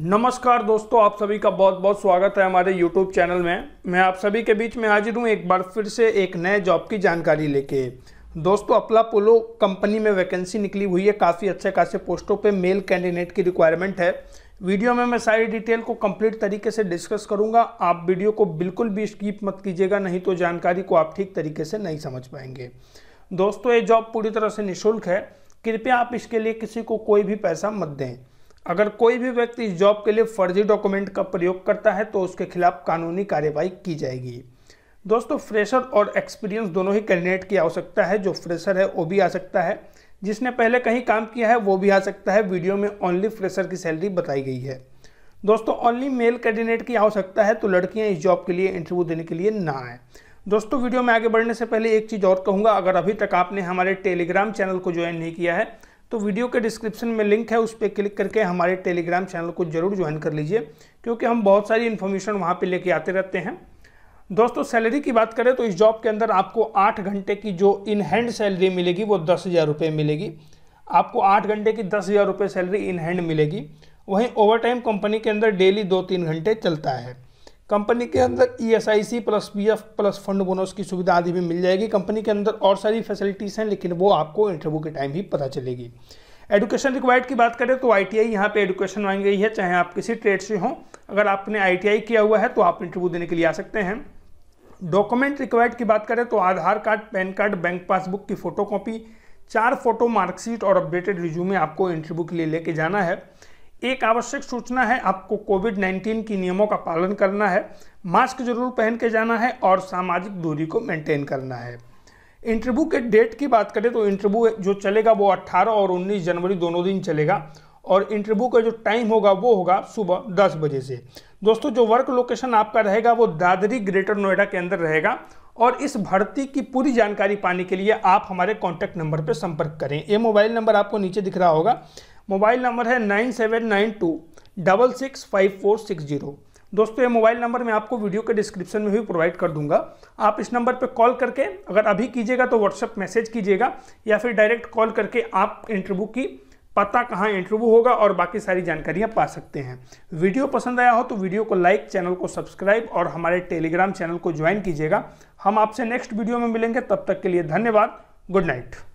नमस्कार दोस्तों आप सभी का बहुत बहुत स्वागत है हमारे YouTube चैनल में मैं आप सभी के बीच में हाजिर हूँ एक बार फिर से एक नए जॉब की जानकारी लेके दोस्तों अपला पोलो कंपनी में वैकेंसी निकली हुई है काफ़ी अच्छे खासे पोस्टों पे मेल कैंडिडेट की रिक्वायरमेंट है वीडियो में मैं सारी डिटेल को कंप्लीट तरीके से डिस्कस करूंगा आप वीडियो को बिल्कुल भी स्कीप मत कीजिएगा नहीं तो जानकारी को आप ठीक तरीके से नहीं समझ पाएंगे दोस्तों ये जॉब पूरी तरह से निःशुल्क है कृपया आप इसके लिए किसी को कोई भी पैसा मत दें अगर कोई भी व्यक्ति इस जॉब के लिए फर्जी डॉक्यूमेंट का प्रयोग करता है तो उसके खिलाफ कानूनी कार्रवाई की जाएगी दोस्तों फ्रेशर और एक्सपीरियंस दोनों ही कैंडिडेट की आवश्यकता है जो फ्रेशर है वो भी आ सकता है जिसने पहले कहीं काम किया है वो भी आ सकता है वीडियो में ओनली फ्रेशर की सैलरी बताई गई है दोस्तों ओनली मेल कैंडिडेट की आवश्यकता है तो लड़कियां इस जॉब के लिए इंटरव्यू देने के लिए ना आएँ दोस्तों वीडियो में आगे बढ़ने से पहले एक चीज़ और कहूँगा अगर अभी तक आपने हमारे टेलीग्राम चैनल को ज्वाइन नहीं किया है तो वीडियो के डिस्क्रिप्शन में लिंक है उस पर क्लिक करके हमारे टेलीग्राम चैनल को जरूर ज्वाइन कर लीजिए क्योंकि हम बहुत सारी इन्फॉर्मेशन वहाँ पर लेके आते रहते हैं दोस्तों सैलरी की बात करें तो इस जॉब के अंदर आपको आठ घंटे की जो इन हैंड सैलरी मिलेगी वो दस हज़ार रुपये मिलेगी आपको आठ घंटे की दस हज़ार रुपये सैलरी इन हैंड मिलेगी वहीं ओवर टाइम कंपनी के अंदर डेली दो तीन घंटे चलता है कंपनी के अंदर E S I C plus P F plus fund bonus की सुविधा आदि भी मिल जाएगी कंपनी के अंदर और सारी फैसिलिटीज़ हैं लेकिन वो आपको इंटरव्यू के टाइम ही पता चलेगी एडुकेशन रिक्वायर्ड की बात करें तो आई टी आई यहाँ पर एडुकेशन मांगी गई है चाहे आप किसी ट्रेड से हों अगर आपने आई टी आई किया हुआ है तो आप इंटरव्यू देने के लिए आ सकते हैं डॉक्यूमेंट रिक्वायर्ड की बात करें तो Aadhaar card PAN card bank passbook की फ़ोटो कॉपी चार फोटो मार्कशीट और अपडेटेड रिज्यूमे आपको इंटरव्यू के लिए लेके जाना है एक आवश्यक सूचना है आपको कोविड 19 के नियमों का पालन करना है मास्क जरूर पहन के जाना है और सामाजिक दूरी को मेंटेन करना है इंटरव्यू के डेट की बात करें तो इंटरव्यू जो चलेगा वो 18 और 19 जनवरी दोनों दिन चलेगा और इंटरव्यू का जो टाइम होगा वो होगा सुबह दस बजे से दोस्तों जो वर्क लोकेशन आपका रहेगा वो दादरी ग्रेटर नोएडा के अंदर रहेगा और इस भर्ती की पूरी जानकारी पाने के लिए आप हमारे कॉन्टैक्ट नंबर पर संपर्क करें ये मोबाइल नंबर आपको नीचे दिख रहा होगा मोबाइल नंबर है nine seven nine two double six five four six zero दोस्तों ये मोबाइल नंबर मैं आपको वीडियो के डिस्क्रिप्शन में भी प्रोवाइड कर दूंगा आप इस नंबर पर कॉल करके अगर अभी कीजिएगा तो व्हाट्सअप मैसेज कीजिएगा या फिर डायरेक्ट कॉल करके आप इंटरव्यू की पता कहाँ इंटरव्यू होगा और बाकी सारी जानकारियाँ पा सकते हैं वीडियो पसंद आया हो तो वीडियो को लाइक चैनल को सब्सक्राइब और हमारे टेलीग्राम चैनल को ज्वाइन कीजिएगा हम आपसे नेक्स्ट वीडियो में मिलेंगे तब तक के लिए धन्यवाद गुड नाइट